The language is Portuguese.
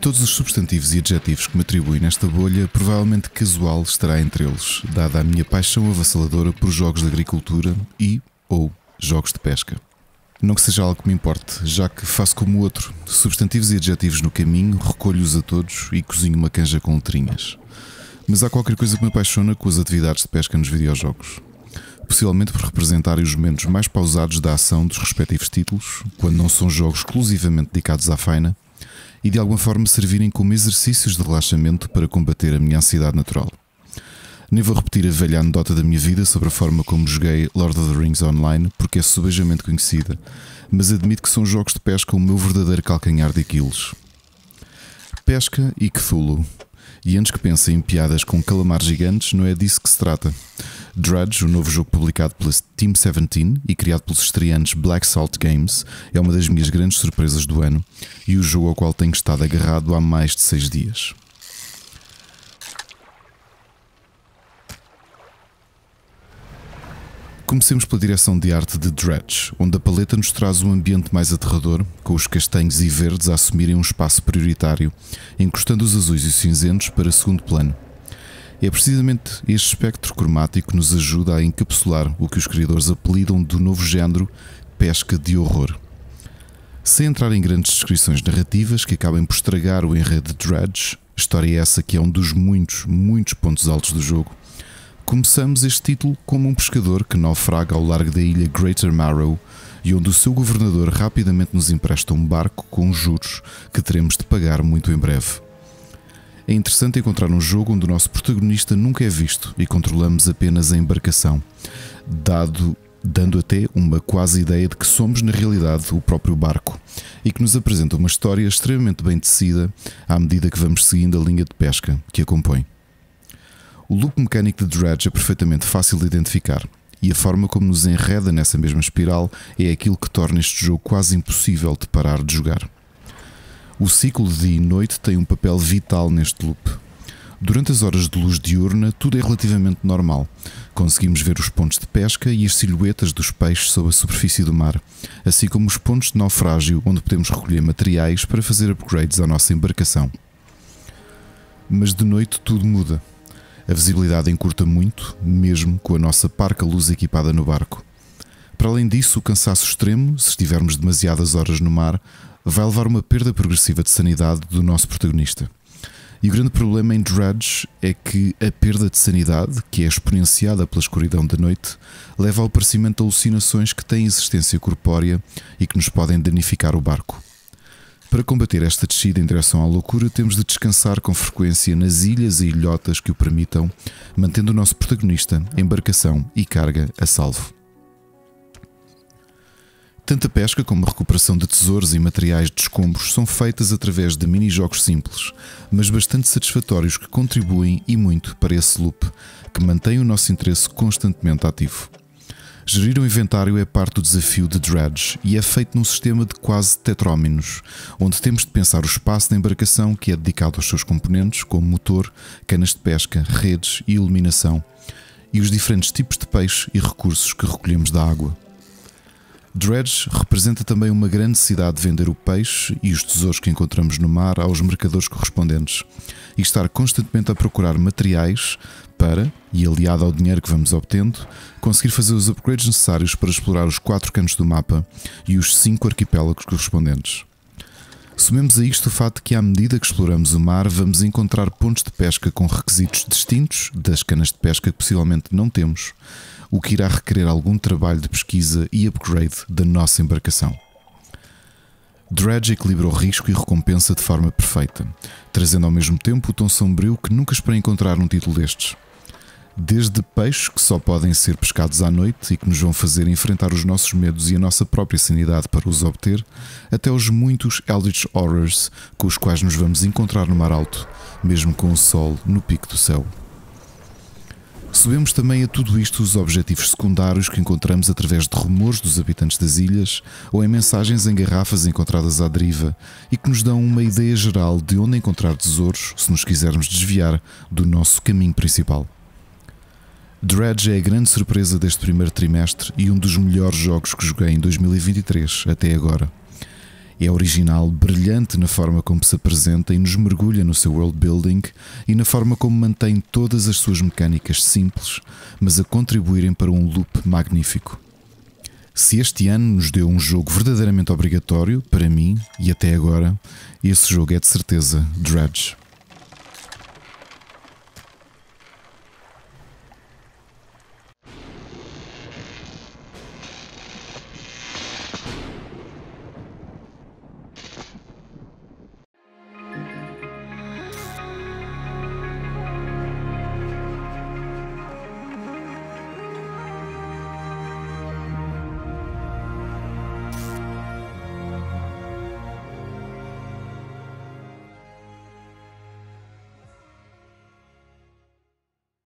todos os substantivos e adjetivos que me atribuem nesta bolha, provavelmente casual estará entre eles, dada a minha paixão avassaladora por jogos de agricultura e ou jogos de pesca. Não que seja algo que me importe, já que faço como o outro, substantivos e adjetivos no caminho, recolho-os a todos e cozinho uma canja com letrinhas. Mas há qualquer coisa que me apaixona com as atividades de pesca nos videojogos. Possivelmente por representarem os momentos mais pausados da ação dos respectivos títulos, quando não são jogos exclusivamente dedicados à faina, e de alguma forma servirem como exercícios de relaxamento para combater a minha ansiedade natural. Nem vou repetir a velha anedota da minha vida sobre a forma como joguei Lord of the Rings Online, porque é subejamente conhecida, mas admito que são jogos de pesca o meu verdadeiro calcanhar de Aquiles. Pesca e Cthulhu e antes que pensem em piadas com calamares gigantes, não é disso que se trata. Drudge, o novo jogo publicado pela Team 17 e criado pelos estreantes Black Salt Games, é uma das minhas grandes surpresas do ano e o jogo ao qual tenho estado agarrado há mais de seis dias. Comecemos pela direção de arte de Dredge, onde a paleta nos traz um ambiente mais aterrador, com os castanhos e verdes a assumirem um espaço prioritário, encostando os azuis e cinzentos para segundo plano. É precisamente este espectro cromático que nos ajuda a encapsular o que os criadores apelidam do novo género pesca de horror. Sem entrar em grandes descrições narrativas que acabem por estragar o enredo de Dredge, história é essa que é um dos muitos, muitos pontos altos do jogo, Começamos este título como um pescador que naufraga ao largo da ilha Greater Marrow e onde o seu governador rapidamente nos empresta um barco com juros que teremos de pagar muito em breve. É interessante encontrar um jogo onde o nosso protagonista nunca é visto e controlamos apenas a embarcação, dado, dando até uma quase ideia de que somos na realidade o próprio barco e que nos apresenta uma história extremamente bem tecida à medida que vamos seguindo a linha de pesca que a compõe. O loop mecânico de Dredge é perfeitamente fácil de identificar, e a forma como nos enreda nessa mesma espiral é aquilo que torna este jogo quase impossível de parar de jogar. O ciclo de dia e noite tem um papel vital neste loop. Durante as horas de luz diurna, tudo é relativamente normal. Conseguimos ver os pontos de pesca e as silhuetas dos peixes sob a superfície do mar, assim como os pontos de naufrágio onde podemos recolher materiais para fazer upgrades à nossa embarcação. Mas de noite tudo muda. A visibilidade encurta muito, mesmo com a nossa parca luz equipada no barco. Para além disso, o cansaço extremo, se estivermos demasiadas horas no mar, vai levar uma perda progressiva de sanidade do nosso protagonista. E o grande problema em Drudge é que a perda de sanidade, que é exponenciada pela escuridão da noite, leva ao aparecimento de alucinações que têm existência corpórea e que nos podem danificar o barco. Para combater esta descida em direção à loucura, temos de descansar com frequência nas ilhas e ilhotas que o permitam, mantendo o nosso protagonista, embarcação e carga a salvo. Tanto a pesca como a recuperação de tesouros e materiais de escombros são feitas através de mini-jogos simples, mas bastante satisfatórios que contribuem e muito para esse loop, que mantém o nosso interesse constantemente ativo. Gerir o inventário é parte do desafio de Dredge e é feito num sistema de quase tetróminos, onde temos de pensar o espaço da embarcação que é dedicado aos seus componentes, como motor, canas de pesca, redes e iluminação, e os diferentes tipos de peixe e recursos que recolhemos da água. Dredge representa também uma grande necessidade de vender o peixe e os tesouros que encontramos no mar aos mercadores correspondentes e estar constantemente a procurar materiais para, e aliado ao dinheiro que vamos obtendo, conseguir fazer os upgrades necessários para explorar os quatro cantos do mapa e os cinco arquipélagos correspondentes. Sumemos a isto o fato que, à medida que exploramos o mar, vamos encontrar pontos de pesca com requisitos distintos das canas de pesca que possivelmente não temos, o que irá requerer algum trabalho de pesquisa e upgrade da nossa embarcação. Dredge equilibra o risco e recompensa de forma perfeita, trazendo ao mesmo tempo o tom sombrio que nunca esperei encontrar num título destes desde peixes que só podem ser pescados à noite e que nos vão fazer enfrentar os nossos medos e a nossa própria sanidade para os obter, até os muitos Eldritch Horrors com os quais nos vamos encontrar no mar alto, mesmo com o sol no pico do céu. Subemos também a tudo isto os objetivos secundários que encontramos através de rumores dos habitantes das ilhas ou em mensagens em garrafas encontradas à deriva e que nos dão uma ideia geral de onde encontrar tesouros se nos quisermos desviar do nosso caminho principal. Dredge é a grande surpresa deste primeiro trimestre e um dos melhores jogos que joguei em 2023 até agora. É original, brilhante na forma como se apresenta e nos mergulha no seu world building e na forma como mantém todas as suas mecânicas simples, mas a contribuírem para um loop magnífico. Se este ano nos deu um jogo verdadeiramente obrigatório, para mim e até agora, esse jogo é de certeza Dredge.